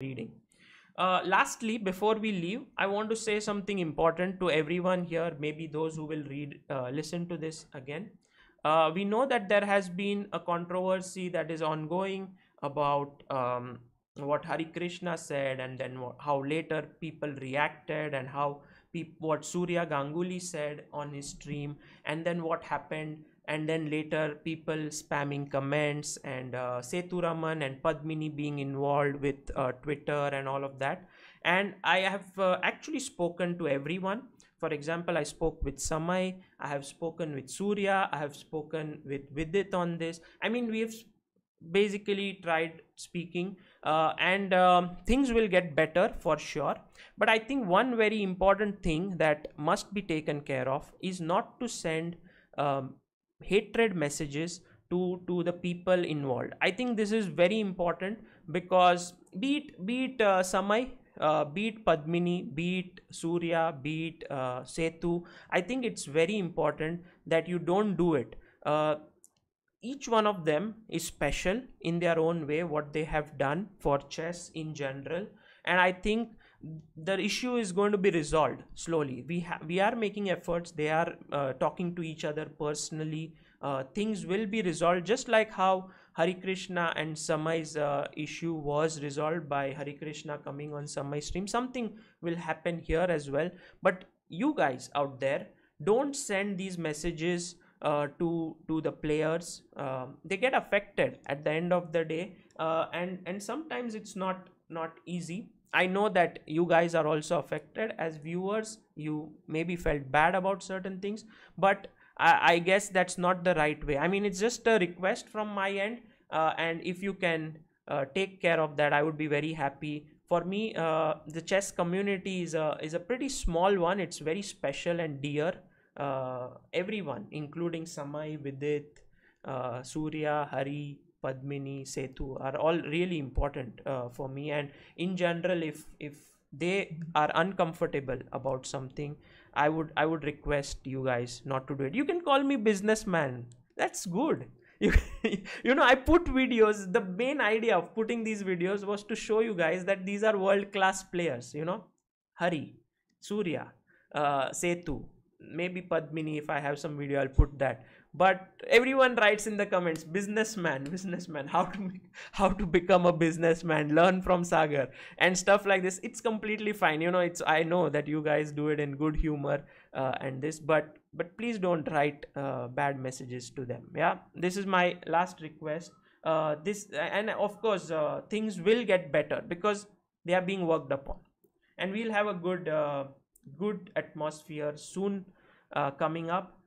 reading. Uh, lastly, before we leave, I want to say something important to everyone here, maybe those who will read, uh, listen to this again. Uh, we know that there has been a controversy that is ongoing about um, what Hari Krishna said and then how later people reacted and how what Surya Ganguly said on his stream and then what happened and then later people spamming comments and uh, Seturaman and Padmini being involved with uh, Twitter and all of that. And I have uh, actually spoken to everyone. For example, I spoke with Samai, I have spoken with Surya, I have spoken with Vidit on this. I mean, we have basically tried speaking uh, and um, things will get better for sure but i think one very important thing that must be taken care of is not to send um, hatred messages to to the people involved i think this is very important because beat beat uh, samai uh, beat Padmini, beat Surya, beat uh, Setu. I think it's very important that you don't do it. Uh, each one of them is special in their own way, what they have done for chess in general. And I think the issue is going to be resolved slowly we ha- we are making efforts they are uh, talking to each other personally uh, things will be resolved just like how Hari Krishna and Samai's uh, issue was resolved by Hari Krishna coming on Samai stream something will happen here as well but you guys out there don't send these messages uh, to to the players uh, they get affected at the end of the day uh, and and sometimes it's not not easy I know that you guys are also affected as viewers. You maybe felt bad about certain things, but I, I guess that's not the right way. I mean, it's just a request from my end. Uh, and if you can uh, take care of that, I would be very happy. For me, uh, the chess community is a, is a pretty small one. It's very special and dear. Uh, everyone, including Samai, Vidit, uh, Surya, Hari, Padmini, Setu are all really important uh, for me. And in general, if if they are uncomfortable about something, I would I would request you guys not to do it. You can call me businessman. That's good. You, you know, I put videos. The main idea of putting these videos was to show you guys that these are world class players. You know, Hari, Surya, uh, Setu, maybe Padmini. If I have some video, I'll put that but everyone writes in the comments businessman businessman how to make, how to become a businessman learn from sagar and stuff like this it's completely fine you know it's i know that you guys do it in good humor uh, and this but but please don't write uh, bad messages to them yeah this is my last request uh, this and of course uh, things will get better because they are being worked upon and we'll have a good uh, good atmosphere soon uh, coming up